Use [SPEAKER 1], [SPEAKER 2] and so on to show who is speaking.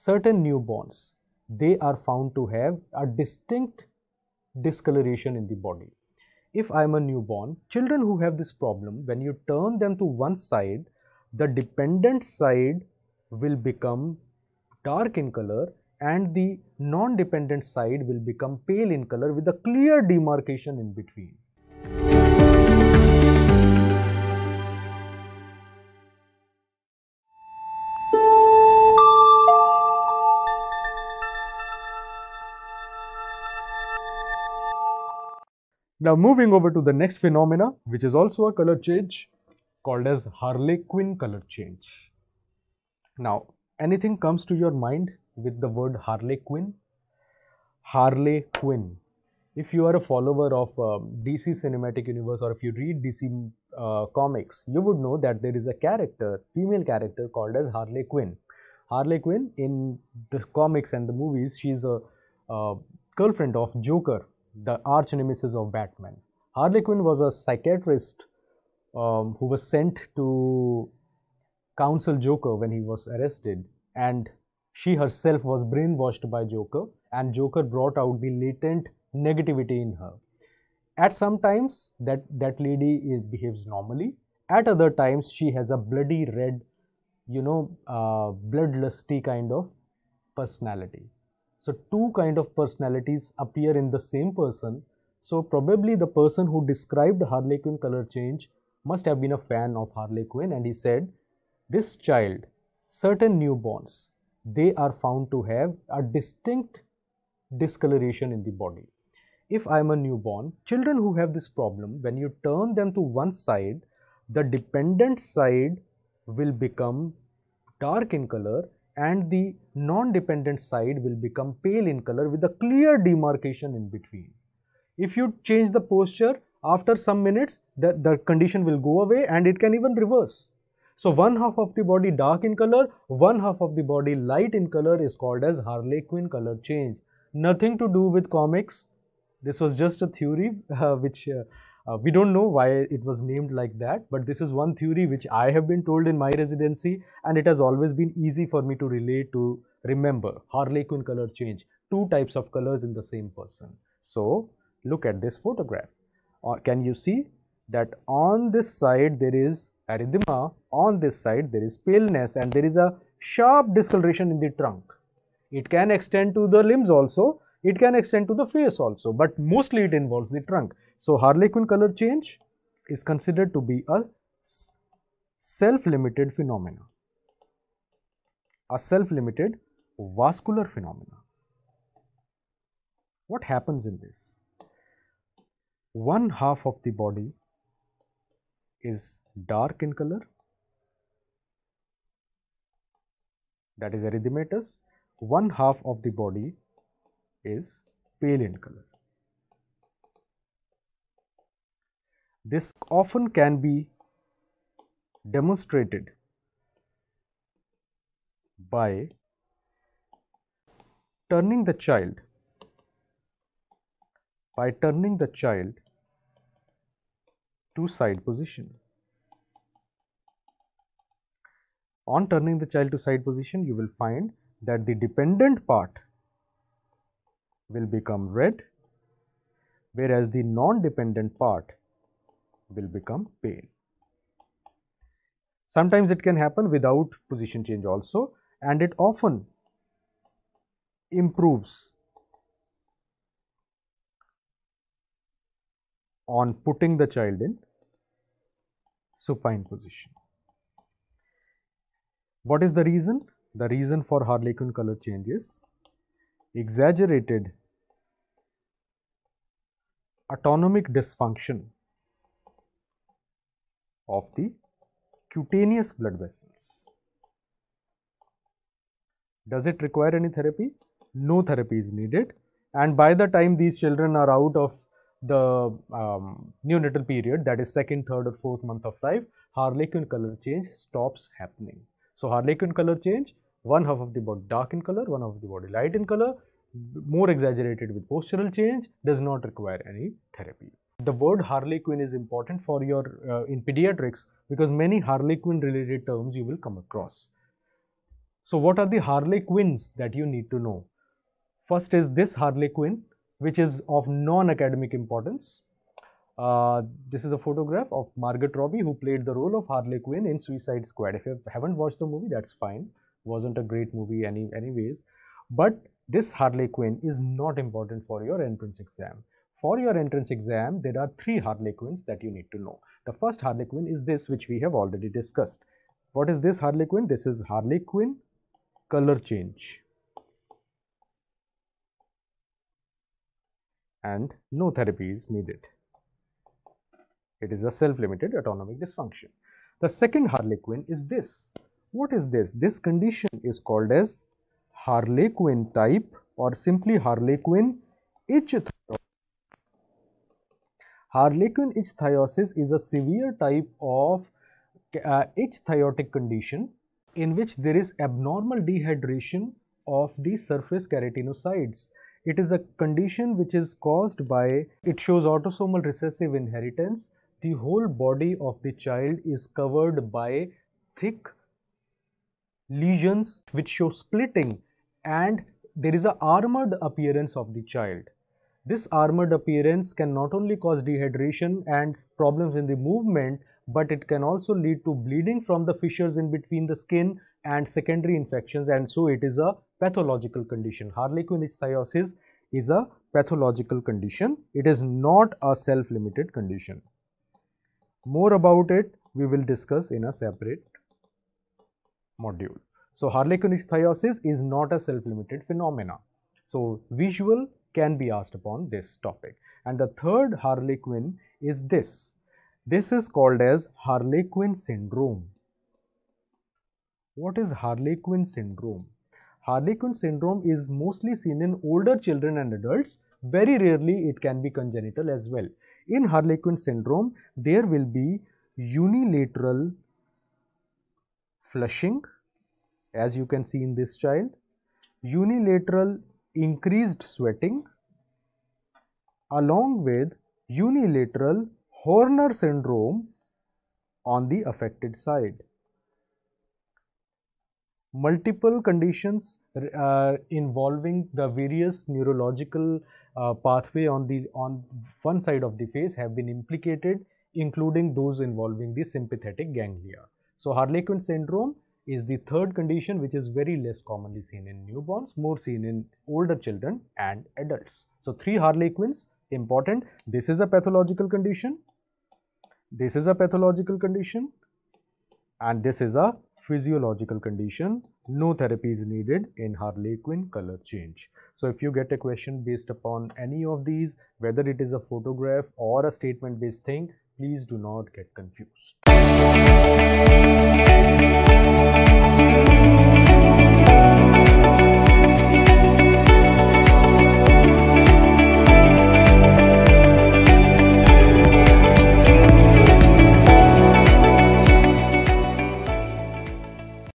[SPEAKER 1] certain newborns, they are found to have a distinct discoloration in the body. If I am a newborn, children who have this problem, when you turn them to one side, the dependent side will become dark in color and the non-dependent side will become pale in color with a clear demarcation in between. Now moving over to the next phenomena, which is also a color change called as Harlequin color change. Now anything comes to your mind with the word Harlequin? Harlequin. If you are a follower of uh, um, DC Cinematic Universe or if you read DC uh, comics, you would know that there is a character, female character called as Harley Quinn. Harley Quinn in the comics and the movies, she is a uh, girlfriend of Joker the arch nemesis of Batman. Harley Quinn was a psychiatrist um, who was sent to counsel Joker when he was arrested, and she herself was brainwashed by Joker, and Joker brought out the latent negativity in her. At some times, that, that lady is, behaves normally. At other times, she has a bloody red, you know, uh, bloodlusty kind of personality. So two kind of personalities appear in the same person. So probably the person who described Harley Quinn color change must have been a fan of Harley Quinn and he said, this child, certain newborns, they are found to have a distinct discoloration in the body. If I am a newborn, children who have this problem, when you turn them to one side, the dependent side will become dark in color and the non-dependent side will become pale in color with a clear demarcation in between. If you change the posture, after some minutes the, the condition will go away and it can even reverse. So one half of the body dark in color, one half of the body light in color is called as Harley Quinn color change. Nothing to do with comics. This was just a theory uh, which uh, uh, we don't know why it was named like that, but this is one theory which I have been told in my residency, and it has always been easy for me to relate to remember Harley Quinn color change, two types of colors in the same person. So, look at this photograph. Uh, can you see that on this side there is erythema, on this side there is paleness, and there is a sharp discoloration in the trunk. It can extend to the limbs also, it can extend to the face also, but mostly it involves the trunk. So Harlequin color change is considered to be a self-limited phenomena, a self-limited vascular phenomena. What happens in this? One half of the body is dark in color, that is erythematous, one half of the body is pale in color. This often can be demonstrated by turning the child by turning the child to side position. On turning the child to side position, you will find that the dependent part will become red, whereas the non-dependent part will become pain. Sometimes it can happen without position change also and it often improves on putting the child in supine position. What is the reason? The reason for Harlequin color change is exaggerated autonomic dysfunction of the cutaneous blood vessels. Does it require any therapy? No therapy is needed and by the time these children are out of the um, neonatal period that is second, third or fourth month of life, harlequin color change stops happening. So, harlequin color change one half of the body dark in color, one half of the body light in color, more exaggerated with postural change does not require any therapy the word harlequin is important for your uh, in pediatrics because many harlequin related terms you will come across so what are the harlequins that you need to know first is this harlequin which is of non-academic importance uh, this is a photograph of margaret robbie who played the role of Harley Quinn in suicide squad if you haven't watched the movie that's fine wasn't a great movie any anyways but this Harley Quinn is not important for your entrance exam for your entrance exam, there are three harlequins that you need to know. The first harlequin is this which we have already discussed. What is this harlequin? This is harlequin color change and no therapy is needed. It is a self-limited autonomic dysfunction. The second harlequin is this. What is this? This condition is called as harlequin type or simply harlequin H Harlequin ichthyosis is a severe type of uh, ichthyotic condition in which there is abnormal dehydration of the surface keratinocytes. It is a condition which is caused by, it shows autosomal recessive inheritance. The whole body of the child is covered by thick lesions which show splitting and there is a armored appearance of the child. This armored appearance can not only cause dehydration and problems in the movement, but it can also lead to bleeding from the fissures in between the skin and secondary infections and so it is a pathological condition. Harlequin ichthyosis thiosis is a pathological condition. It is not a self-limited condition. More about it we will discuss in a separate module. So, harlequin ichthyosis is not a self-limited phenomena. So, visual can be asked upon this topic. And the third Harlequin is this. This is called as Harlequin syndrome. What is Harlequin syndrome? Harlequin syndrome is mostly seen in older children and adults. Very rarely it can be congenital as well. In Harlequin syndrome, there will be unilateral flushing as you can see in this child, unilateral increased sweating along with unilateral Horner syndrome on the affected side. Multiple conditions uh, involving the various neurological uh, pathway on the on one side of the face have been implicated including those involving the sympathetic ganglia. So, Harlequin syndrome is the third condition which is very less commonly seen in newborns, more seen in older children and adults. So, three harlequins important. This is a pathological condition, this is a pathological condition and this is a physiological condition. No therapy is needed in harlequin color change. So, if you get a question based upon any of these, whether it is a photograph or a statement based thing, please do not get confused.